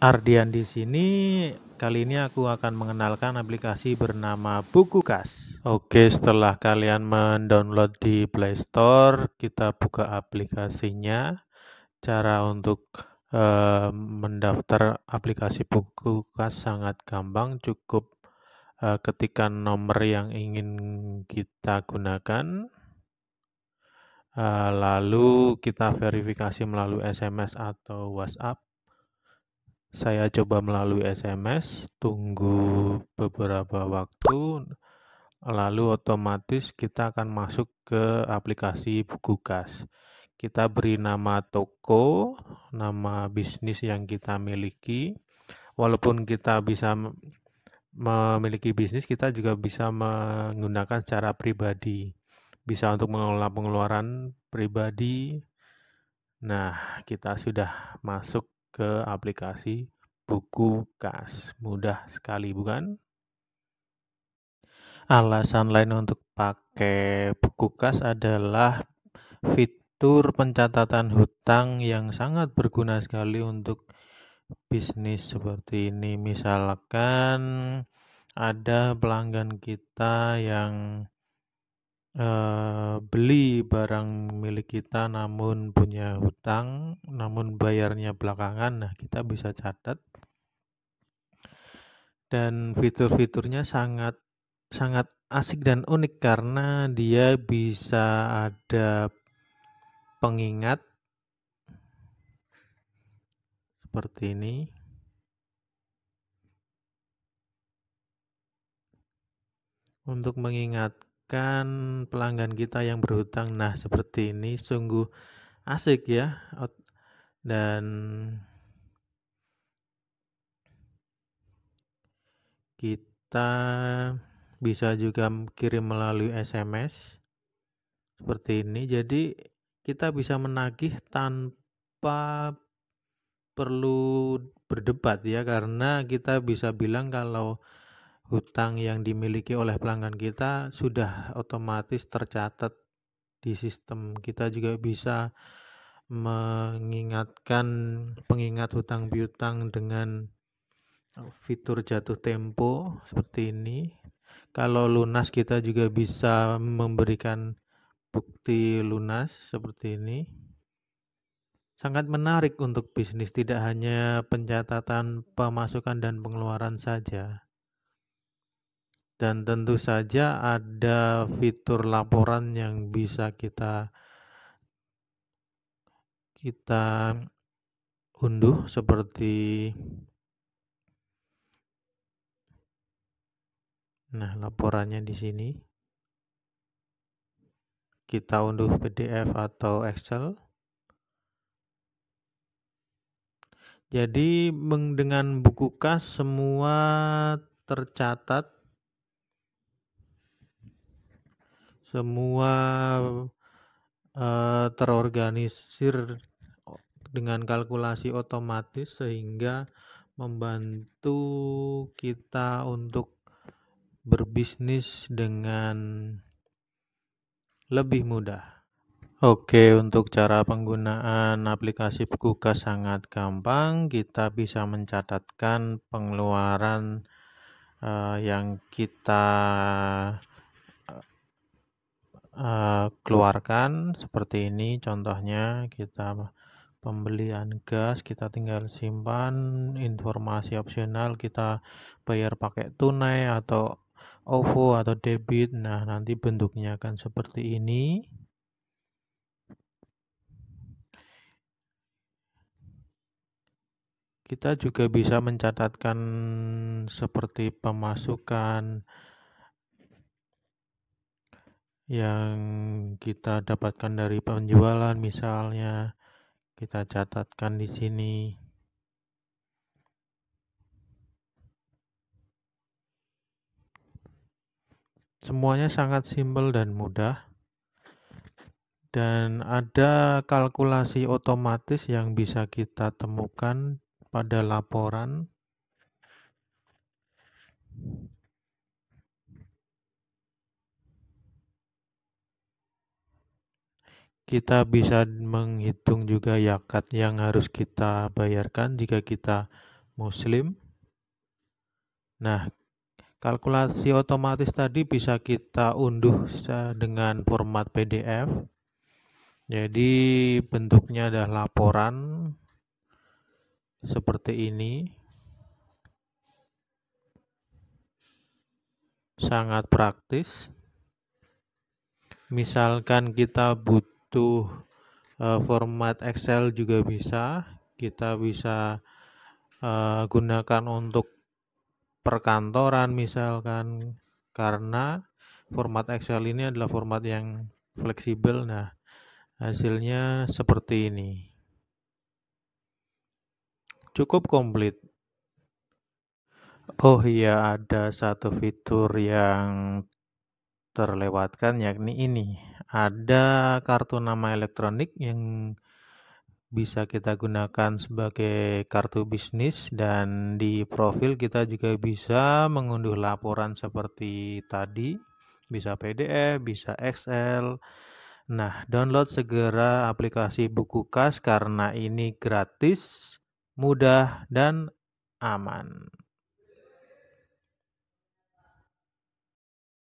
Ardian di sini. Kali ini aku akan mengenalkan aplikasi bernama Buku Kas. Oke, setelah kalian mendownload di Play Store, kita buka aplikasinya. Cara untuk e, mendaftar aplikasi Buku Kas sangat gampang, cukup e, ketikan nomor yang ingin kita gunakan. Eh, lalu kita verifikasi melalui SMS atau WhatsApp saya coba melalui SMS, tunggu beberapa waktu, lalu otomatis kita akan masuk ke aplikasi buku kas. Kita beri nama toko, nama bisnis yang kita miliki. Walaupun kita bisa memiliki bisnis, kita juga bisa menggunakan secara pribadi. Bisa untuk mengelola pengeluaran pribadi. Nah, kita sudah masuk ke aplikasi buku kas. Mudah sekali, bukan? Alasan lain untuk pakai buku kas adalah fitur pencatatan hutang yang sangat berguna sekali untuk bisnis seperti ini. Misalkan ada pelanggan kita yang eh, beli barang milik kita namun punya hutang, namun bayarnya belakangan, nah kita bisa catat. Dan fitur-fiturnya sangat sangat asik dan unik karena dia bisa ada pengingat seperti ini. Untuk mengingat menemukan pelanggan kita yang berhutang. Nah, seperti ini sungguh asik ya. Dan kita bisa juga kirim melalui SMS seperti ini. Jadi kita bisa menagih tanpa perlu berdebat ya karena kita bisa bilang kalau hutang yang dimiliki oleh pelanggan kita sudah otomatis tercatat di sistem. Kita juga bisa mengingatkan pengingat hutang piutang dengan fitur jatuh tempo seperti ini. Kalau lunas kita juga bisa memberikan bukti lunas seperti ini. Sangat menarik untuk bisnis tidak hanya pencatatan pemasukan dan pengeluaran saja dan tentu hmm. saja ada fitur laporan yang bisa kita kita unduh seperti nah laporannya di sini kita unduh PDF atau Excel jadi dengan buku kas semua tercatat semua uh, terorganisir dengan kalkulasi otomatis sehingga membantu kita untuk berbisnis dengan lebih mudah. Oke, untuk cara penggunaan aplikasi Pekuka sangat gampang. Kita bisa mencatatkan pengeluaran uh, yang kita Eh, keluarkan seperti ini contohnya kita pembelian gas kita tinggal simpan informasi opsional kita bayar pakai tunai atau OVO atau debit nah nanti bentuknya akan seperti ini kita juga bisa mencatatkan seperti pemasukan yang kita dapatkan dari penjualan misalnya kita catatkan di sini semuanya sangat simpel dan mudah dan ada kalkulasi otomatis yang bisa kita temukan pada laporan kita bisa menghitung juga yakat yang harus kita bayarkan jika kita muslim. Nah, kalkulasi otomatis tadi bisa kita unduh dengan format PDF. Jadi bentuknya adalah laporan seperti ini. Sangat praktis. Misalkan kita butuh butuh uh, format Excel juga bisa. Kita bisa uh, gunakan untuk perkantoran misalkan karena format Excel ini adalah format yang fleksibel. Nah, hasilnya seperti ini. Cukup komplit. Oh iya, ada satu fitur yang terlewatkan yakni ini ada kartu nama elektronik yang bisa kita gunakan sebagai kartu bisnis dan di profil kita juga bisa mengunduh laporan seperti tadi bisa PDF, bisa Excel. Nah, download segera aplikasi Buku Kas karena ini gratis, mudah dan aman.